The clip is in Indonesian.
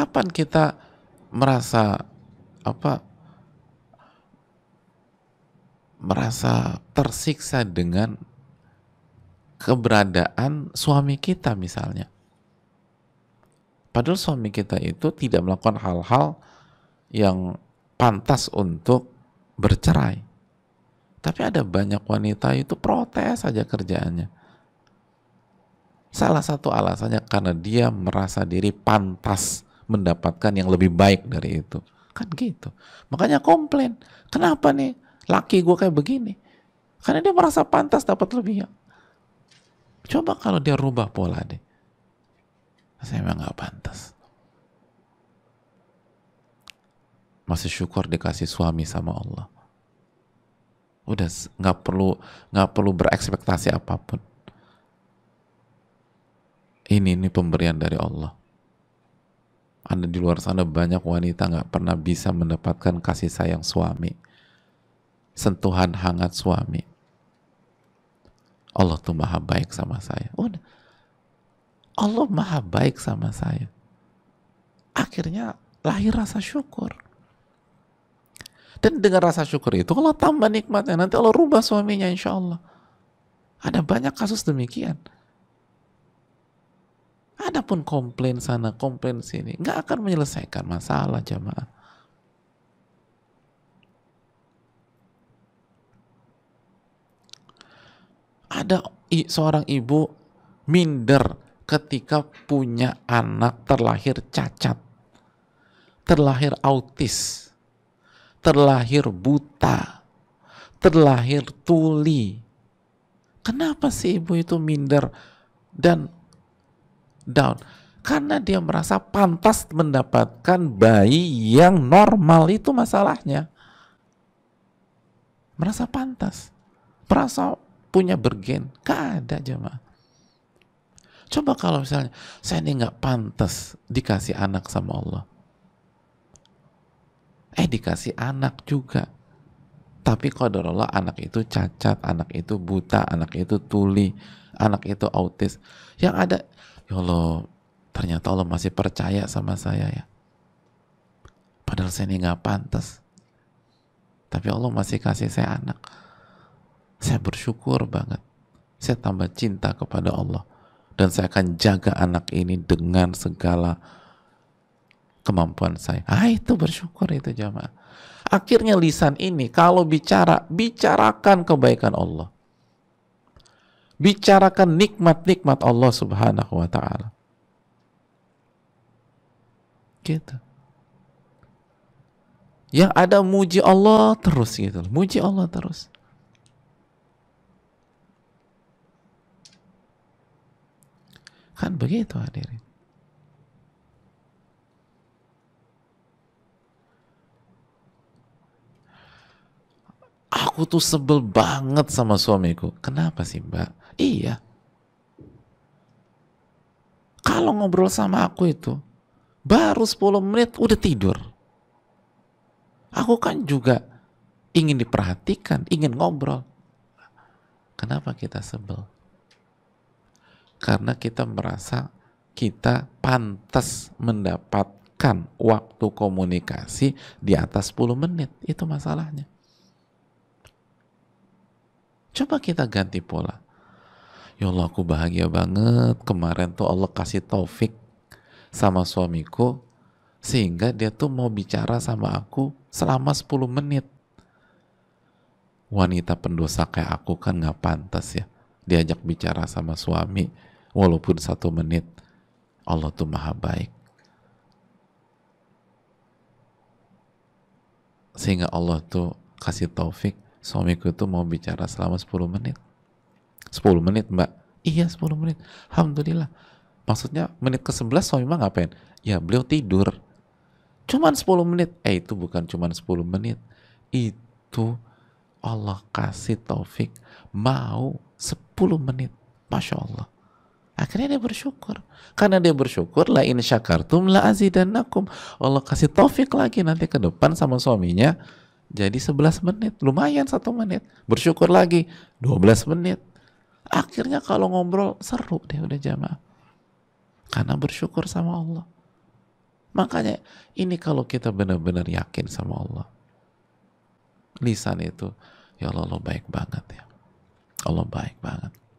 kapan kita merasa apa merasa tersiksa dengan keberadaan suami kita misalnya. Padahal suami kita itu tidak melakukan hal-hal yang pantas untuk bercerai. Tapi ada banyak wanita itu protes saja kerjaannya. Salah satu alasannya karena dia merasa diri pantas mendapatkan yang lebih baik dari itu. Kan gitu. Makanya komplain. Kenapa nih laki gue kayak begini? Karena dia merasa pantas dapat lebih. ya Coba kalau dia rubah pola deh. Saya memang gak pantas. Masih syukur dikasih suami sama Allah. Udah gak perlu nggak perlu berekspektasi apapun. Ini ini pemberian dari Allah. Anda di luar sana banyak wanita nggak pernah bisa mendapatkan kasih sayang suami. Sentuhan hangat suami. Allah tuh maha baik sama saya. Udah. Allah maha baik sama saya. Akhirnya lahir rasa syukur. Dan dengan rasa syukur itu Allah tambah nikmatnya nanti Allah rubah suaminya insya Allah. Ada banyak kasus demikian adapun komplain sana, komplain sini, nggak akan menyelesaikan masalah jamaah. Ada seorang ibu minder ketika punya anak terlahir cacat, terlahir autis, terlahir buta, terlahir tuli. Kenapa sih ibu itu minder dan down karena dia merasa pantas mendapatkan bayi yang normal itu masalahnya merasa pantas merasa punya bergen gak ada jemaah coba kalau misalnya saya ini nggak pantas dikasih anak sama Allah eh dikasih anak juga tapi Allah anak itu cacat anak itu buta anak itu tuli anak itu autis yang ada ya Allah ternyata Allah masih percaya sama saya ya padahal saya ini gak pantas tapi Allah masih kasih saya anak saya bersyukur banget saya tambah cinta kepada Allah dan saya akan jaga anak ini dengan segala kemampuan saya ah itu bersyukur itu jamaah akhirnya lisan ini kalau bicara bicarakan kebaikan Allah bicarakan nikmat-nikmat Allah Subhanahu wa taala. Gitu. Yang ada muji Allah terus gitu Muji Allah terus. Kan begitu hadirin. aku tuh sebel banget sama suamiku. Kenapa sih mbak? Iya. Kalau ngobrol sama aku itu, baru 10 menit udah tidur. Aku kan juga ingin diperhatikan, ingin ngobrol. Kenapa kita sebel? Karena kita merasa kita pantas mendapatkan waktu komunikasi di atas 10 menit. Itu masalahnya. Coba kita ganti pola. Ya Allah aku bahagia banget kemarin tuh Allah kasih taufik sama suamiku sehingga dia tuh mau bicara sama aku selama 10 menit. Wanita pendosa kayak aku kan nggak pantas ya diajak bicara sama suami walaupun satu menit. Allah tuh maha baik. Sehingga Allah tuh kasih taufik suamiku itu mau bicara selama 10 menit 10 menit mbak iya 10 menit Alhamdulillah maksudnya menit ke 11 suami mbak ngapain ya beliau tidur cuman 10 menit eh itu bukan cuman 10 menit itu Allah kasih taufik mau 10 menit Masya Allah Akhirnya dia bersyukur. Karena dia bersyukur, la in syakartum la azidannakum. Allah kasih taufik lagi nanti ke depan sama suaminya. Jadi 11 menit, lumayan satu menit. Bersyukur lagi 12 menit. Akhirnya kalau ngobrol seru deh udah jamaah. Karena bersyukur sama Allah. Makanya ini kalau kita benar-benar yakin sama Allah. Lisan itu, ya Allah, Allah baik banget ya. Allah baik banget.